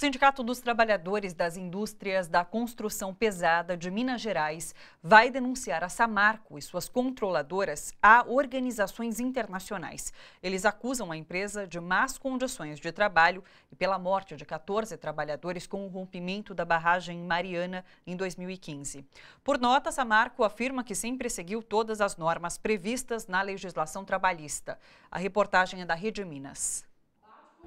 O Sindicato dos Trabalhadores das Indústrias da Construção Pesada de Minas Gerais vai denunciar a Samarco e suas controladoras a organizações internacionais. Eles acusam a empresa de más condições de trabalho e pela morte de 14 trabalhadores com o rompimento da barragem Mariana em 2015. Por nota, Samarco afirma que sempre seguiu todas as normas previstas na legislação trabalhista. A reportagem é da Rede Minas.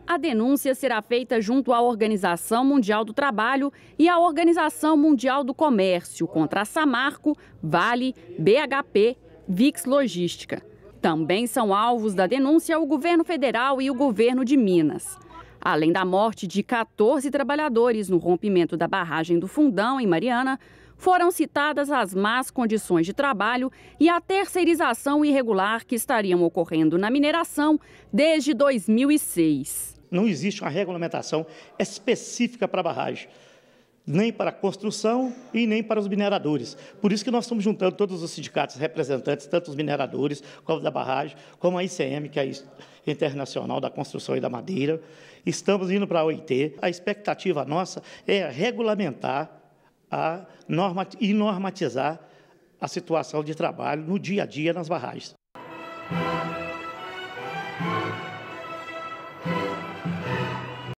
A denúncia será feita junto à Organização Mundial do Trabalho e à Organização Mundial do Comércio contra a Samarco, Vale, BHP, VIX Logística. Também são alvos da denúncia o governo federal e o governo de Minas além da morte de 14 trabalhadores no rompimento da barragem do Fundão, em Mariana, foram citadas as más condições de trabalho e a terceirização irregular que estariam ocorrendo na mineração desde 2006. Não existe uma regulamentação específica para a barragem nem para a construção e nem para os mineradores. Por isso que nós estamos juntando todos os sindicatos representantes, tanto os mineradores, como da barragem, como a ICM, que é a Internacional da Construção e da Madeira. Estamos indo para a OIT. A expectativa nossa é regulamentar a norma, e normatizar a situação de trabalho no dia a dia nas barragens.